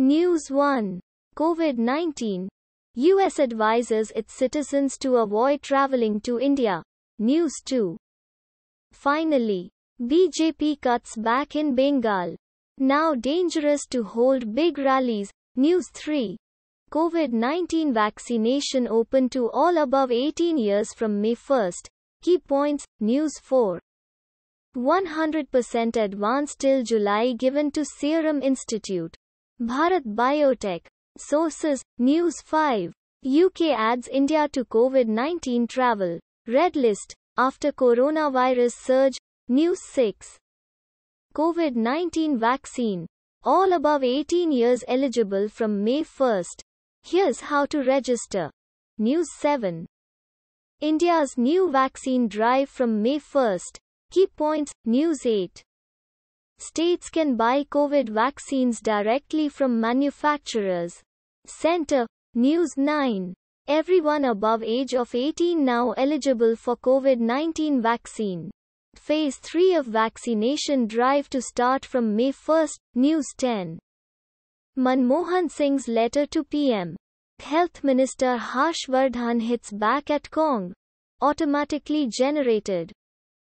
News 1. COVID-19. US advises its citizens to avoid traveling to India. News 2. Finally, BJP cuts back in Bengal. Now dangerous to hold big rallies. News 3. COVID-19 vaccination open to all above 18 years from May 1st. Key points, News 4. 100% advance till July given to Serum Institute. Bharat Biotech. Sources, News 5. UK adds India to COVID-19 travel. Red list, after coronavirus surge, News 6. COVID-19 vaccine. All above 18 years eligible from May 1st. Here's how to register. News 7. India's new vaccine drive from May 1st. Key points, News 8. States can buy COVID vaccines directly from manufacturers. Center, News 9. Everyone above age of 18 now eligible for COVID-19 vaccine. Phase 3 of vaccination drive to start from May 1, News 10. Manmohan Singh's letter to PM. Health Minister Harshvardhan hits back at Kong. Automatically generated.